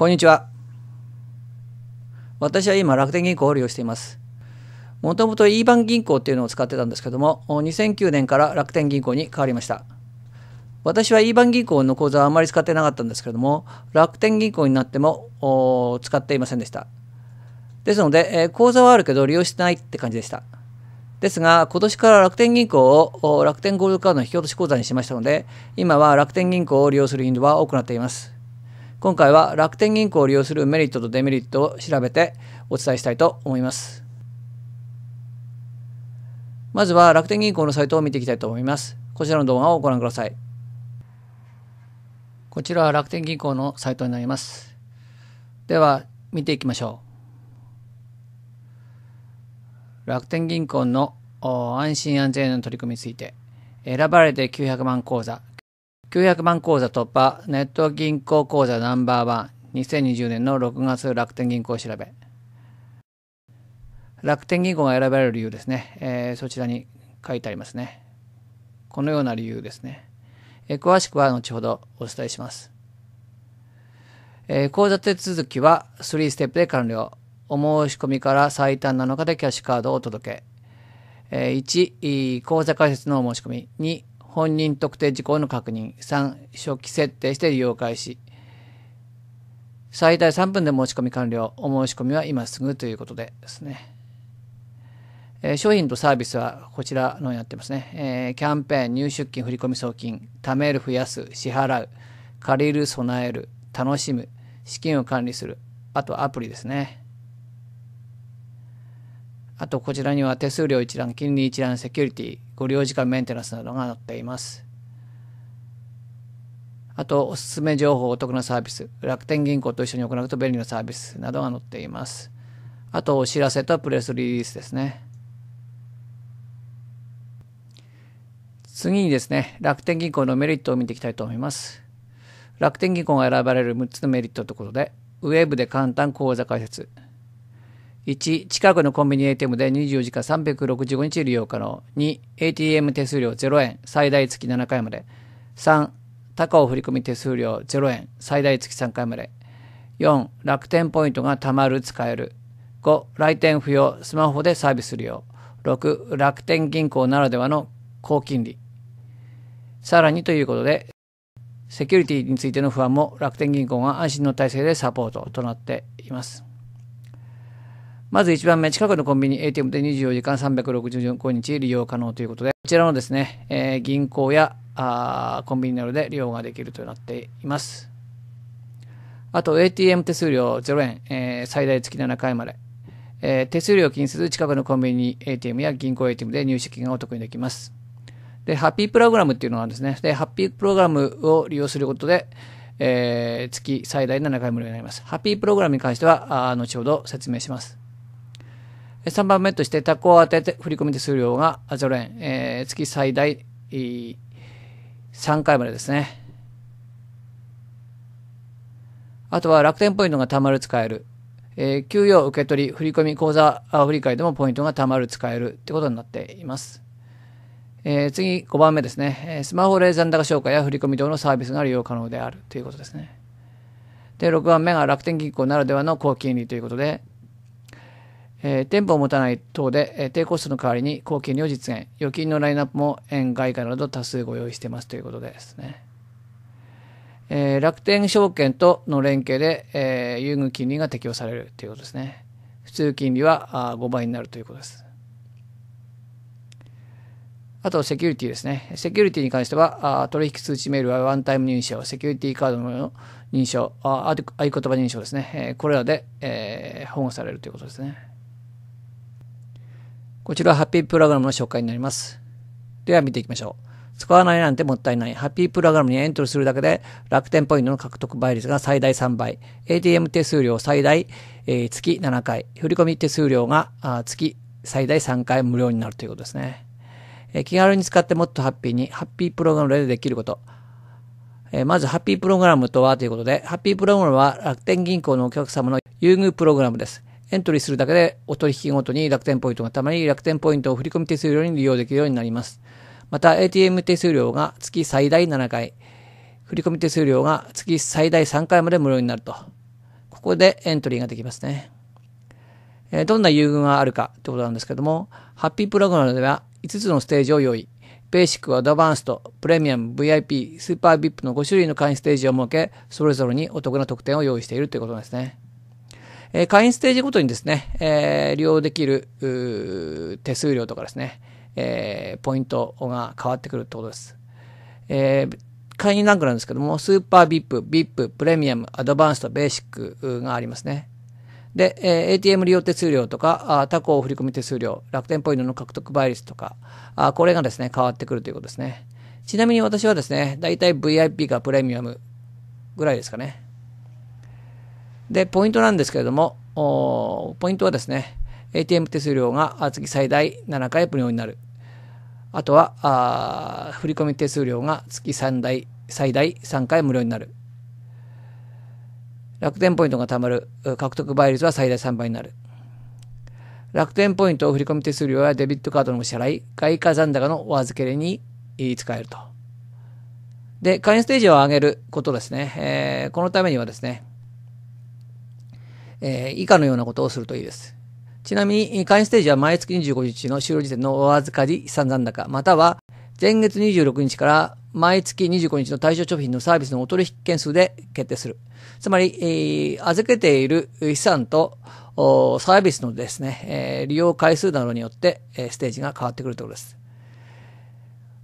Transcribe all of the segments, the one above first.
こんにちは。私は今楽天銀行を利用しています。もともと e バン銀行っていうのを使ってたんですけども、2009年から楽天銀行に変わりました。私は e バン銀行の口座はあまり使ってなかったんですけども、楽天銀行になっても使っていませんでした。ですので、え口座はあるけど利用してないって感じでした。ですが、今年から楽天銀行を楽天ゴールドカードの引き落とし口座にしましたので、今は楽天銀行を利用する頻度は多くなっています。今回は楽天銀行を利用するメリットとデメリットを調べてお伝えしたいと思います。まずは楽天銀行のサイトを見ていきたいと思います。こちらの動画をご覧ください。こちらは楽天銀行のサイトになります。では、見ていきましょう。楽天銀行の安心安全の取り組みについて、選ばれて900万口座、900万口座突破、ネット銀行口座ナンバーワン、2020年の6月楽天銀行調べ。楽天銀行が選ばれる理由ですね。えー、そちらに書いてありますね。このような理由ですね。えー、詳しくは後ほどお伝えします。えー、口座手続きは3ステップで完了。お申し込みから最短7日でキャッシュカードをお届け。えー、1、口座開設のお申し込み。本人特定事項の確認。3、初期設定して利用開始。最大3分で申し込み完了。お申し込みは今すぐということでですね。えー、商品とサービスはこちらのようになってますね。えー、キャンペーン、入出金、振込送金、貯める、増やす、支払う、借りる、備える、楽しむ、資金を管理する、あとアプリですね。あとこちらには手数料一覧、金利一覧、セキュリティ、ご利用時間メンテナンスなどが載っています。あと、おすすめ情報、お得なサービス、楽天銀行と一緒に行うと便利なサービスなどが載っています。あと、お知らせとプレスリリースですね。次にですね、楽天銀行のメリットを見ていきたいと思います。楽天銀行が選ばれる6つのメリットということで、ウェブで簡単口座開設、1近くのコンビニ ATM で24時間365日利用可能 2ATM 手数料0円最大月7回まで3高を振込手数料0円最大月3回まで4楽天ポイントがたまる使える5来店不要スマホでサービス利用6楽天銀行ならではの高金利さらにということでセキュリティについての不安も楽天銀行が安心の体制でサポートとなっています。まず1番目、近くのコンビニ ATM で24時間365日利用可能ということで、こちらのですね、えー、銀行やあコンビニなどで利用ができるとなっています。あと ATM 手数料0円、えー、最大月7回まで、えー、手数料を気にせず近くのコンビニ ATM や銀行 ATM で入手金がお得にできます。で、ハッピープログラムっていうのはですね。で、ハッピープログラムを利用することで、えー、月最大7回無料になります。ハッピープログラムに関しては、あ後ほど説明します。3番目として、タコを当てて振込手数料が0円、えー、月最大3回までですね。あとは楽天ポイントが貯まる使える。えー、給与受け取り、振込口座振り替えでもポイントが貯まる使えるってことになっています。えー、次、5番目ですね。スマホ冷残高消化や振込等のサービスが利用可能であるということですね。で、6番目が楽天銀行ならではの高金利ということで、えー、店舗を持たない等で、えー、低コストの代わりに高金利を実現預金のラインナップも円外貨など多数ご用意してますということですね、えー、楽天証券との連携で、え優遇金利が適用されるということですね普通金利はあ5倍になるということですあと、セキュリティですね。セキュリティに関しては、あ取引通知メールはワンタイム認証、セキュリティカードの認証、あ合言葉認証ですね。これらで、えー、保護されるということですね。こちらはハッピープログラムの紹介になります。では見ていきましょう。使わないなんてもったいない。ハッピープログラムにエントリーするだけで楽天ポイントの獲得倍率が最大3倍。ATM 手数料最大、えー、月7回。振込手数料があ月最大3回無料になるということですね。えー、気軽に使ってもっとハッピーに、ハッピープログラムでできること。えー、まず、ハッピープログラムとはということで、ハッピープログラムは楽天銀行のお客様の優遇プログラムです。エントリーするだけで、お取引ごとに楽天ポイントがたまり、楽天ポイントを振込手数料に利用できるようになります。また、ATM 手数料が月最大7回、振込手数料が月最大3回まで無料になると。ここでエントリーができますね。えどんな優遇があるかってことなんですけども、ハッピープログラムでは5つのステージを用意。ベーシック、アドバンスト、プレミアム、VIP、スーパービップの5種類の会員ステージを設け、それぞれにお得な特典を用意しているということですね。えー、会員ステージごとにですね、えー、利用できる手数料とかですね、えー、ポイントが変わってくるってことです。えー、会員ランクなんですけども、スーパービップ、ビップ、プレミアム、アドバンスト、ベーシックがありますね。で、え ATM 利用手数料とか、あ他行振込手数料、楽天ポイントの獲得倍率とか、あこれがですね、変わってくるということですね。ちなみに私はですね、だいたい VIP かプレミアムぐらいですかね。で、ポイントなんですけれども、ポイントはですね、ATM 手数料が月最大7回無料になる。あとは、あ振込手数料が月3台、最大3回無料になる。楽天ポイントが貯まる獲得倍率は最大3倍になる。楽天ポイントを振込手数料やデビットカードの支払い、外貨残高のお預け入れに使えると。で、会員ステージを上げることですね。えー、このためにはですね、え以下のようなことをするといいです。ちなみに、会員ステージは毎月25日の終了時点のお預かり資産残高、または前月26日から毎月25日の対象商品のサービスのお取引件数で決定する。つまり、えー、預けている資産とサービスのですね、えー、利用回数などによって、えー、ステージが変わってくるということです。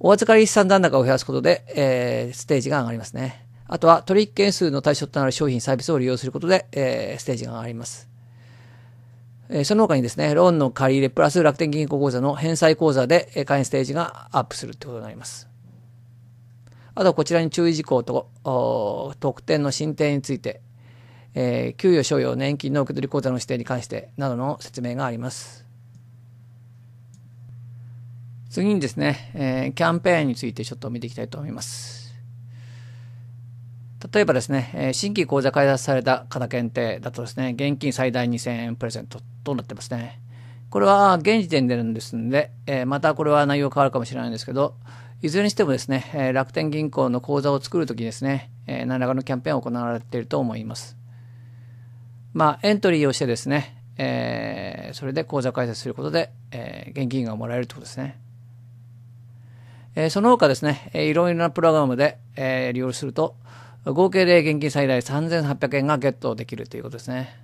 お預かり資産残高を増やすことで、えー、ステージが上がりますね。あとは取引件数の対象となる商品、サービスを利用することで、えー、ステージが上がります。えー、その他にですね、ローンの借り入れプラス楽天銀行口座の返済口座で、えー、会員ステージがアップするってことになります。あと、こちらに注意事項と、特典の進展について、えー、給与、所要、年金の受け取り口座の指定に関してなどの説明があります。次にですね、えー、キャンペーンについてちょっと見ていきたいと思います。例えばですね、新規口座開発された方検定だとですね、現金最大2000円プレゼントとなってますね。これは現時点でですんで、えまたこれは内容変わるかもしれないんですけど、いずれにしてもですね、え楽天銀行の口座を作るときですね、え何らかのキャンペーンを行われていると思います。まあ、エントリーをしてですね、えそれで口座開設することで、え現金がもらえるということですね。えその他ですね、いろいろなプログラムで、え利用すると、合計で現金最大3800円がゲットできるということですね。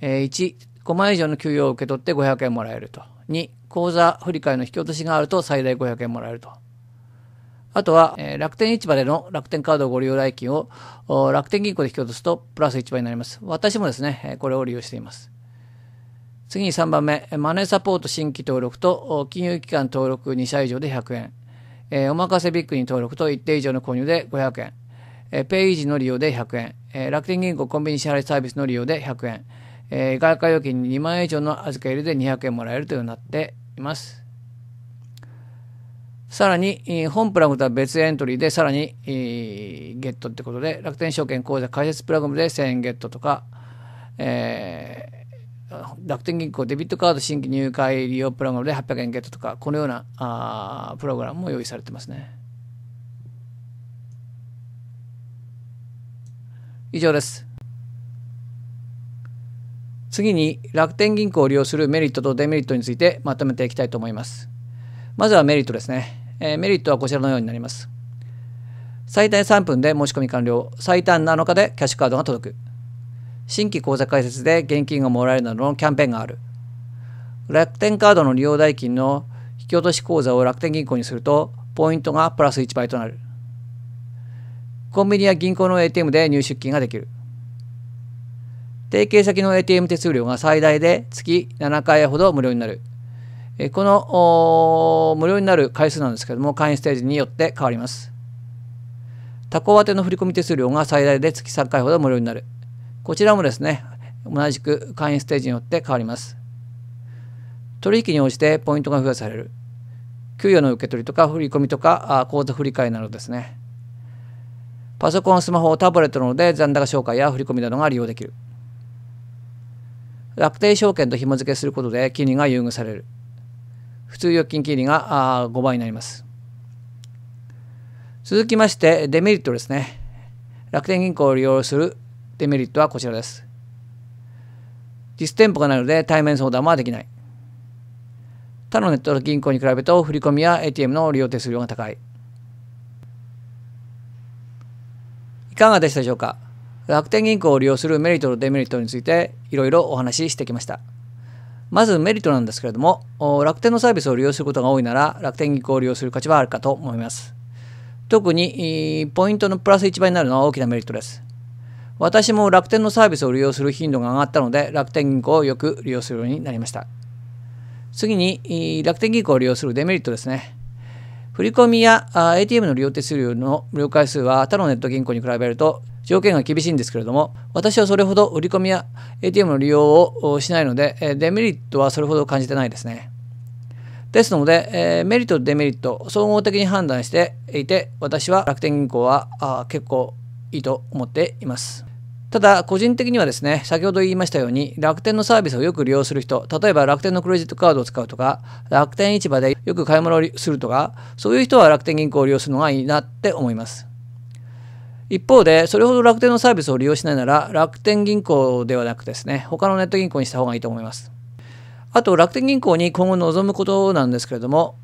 えー、1、5万以上の給与を受け取って500円もらえると。2、口座振替の引き落としがあると最大500円もらえると。あとは、えー、楽天市場での楽天カードご利用代金を楽天銀行で引き落とすとプラス1倍になります。私もですね、これを利用しています。次に3番目、マネーサポート新規登録と金融機関登録2社以上で100円、えー、おまかせビッグに登録と一定以上の購入で500円、えー、ペイイージの利用で100円、えー、楽天銀行コンビニ支払いサービスの利用で100円、えー、外貨預金に2万円以上の預け入れで200円もらえるというようになっています。さらに、本プラグとは別エントリーで、さらに、えー、ゲットってことで、楽天証券口座開設プラグで1000円ゲットとか、えー、楽天銀行デビットカード新規入会利用プログラムで800円ゲットとか、このようなあプログラムも用意されてますね。以上です。次に楽天銀行を利用するメリットとデメリットについてまとめていきたいと思います。まずはメリットですね。えー、メリットはこちらのようになります。最大3分で申し込み完了、最短7日でキャッシュカードが届く。新規口座開設で現金がもらえるなどのキャンペーンがある。楽天カードの利用代金の引き落とし口座を楽天銀行にすると、ポイントがプラス1倍となる。コンビニや銀行の ATM で入出金ができる提携先の ATM 手数料が最大で月7回ほど無料になるこの無料になる回数なんですけども会員ステージによって変わります他行宛ての振込手数料が最大で月3回ほど無料になるこちらもですね同じく会員ステージによって変わります取引に応じてポイントが付与される給与の受け取りとか振込とか口座振替などですねパソコン、スマホ、タブレットなどで残高紹介や振込などが利用できる。楽天証券と紐付けすることで金利が優遇される。普通預金金利が5倍になります。続きましてデメリットですね。楽天銀行を利用するデメリットはこちらです。実店舗がないので対面相談はできない。他のネット銀行に比べると振込や ATM の利用手数料が高い。いかがでしたでしょうか楽天銀行を利用するメリットとデメリットについていろいろお話ししてきました。まずメリットなんですけれども、楽天のサービスを利用することが多いなら楽天銀行を利用する価値はあるかと思います。特にポイントのプラス1倍になるのは大きなメリットです。私も楽天のサービスを利用する頻度が上がったので楽天銀行をよく利用するようになりました。次に楽天銀行を利用するデメリットですね。振込や ATM の利用手数料の無料回数は他のネット銀行に比べると条件が厳しいんですけれども私はそれほど売り込みや ATM の利用をしないのでデメリットはそれほど感じてないですねですので、えメリットデメリット総合的に判断していて私は楽天銀行はあ結構いいと思っていますただ、個人的にはですね、先ほど言いましたように、楽天のサービスをよく利用する人、例えば楽天のクレジットカードを使うとか、楽天市場でよく買い物をするとか、そういう人は楽天銀行を利用するのがいいなって思います。一方で、それほど楽天のサービスを利用しないなら、楽天銀行ではなくですね、他のネット銀行にした方がいいと思います。あと、楽天銀行に今後望むことなんですけれども、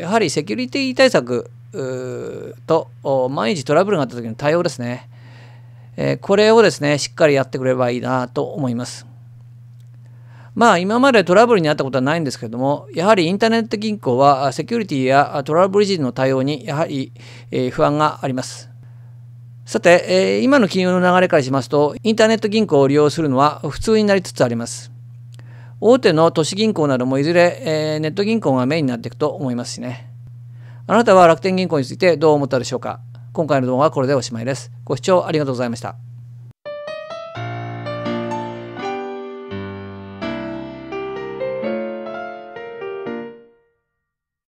やはりセキュリティ対策と、万一トラブルがあった時の対応ですね。えこれをですね、しっかりやってくれればいいなと思います。まあ今までトラブルにあったことはないんですけれども、やはりインターネット銀行はセキュリティやトラブル時の対応にやはり、え不安があります。さて、え今の金融の流れからしますと、インターネット銀行を利用するのは普通になりつつあります。大手の都市銀行などもいずれ、えネット銀行がメインになっていくと思いますしね。あなたは楽天銀行についてどう思ったでしょうか今回の動画はこれでおしまいです。ご視聴ありがとうございました。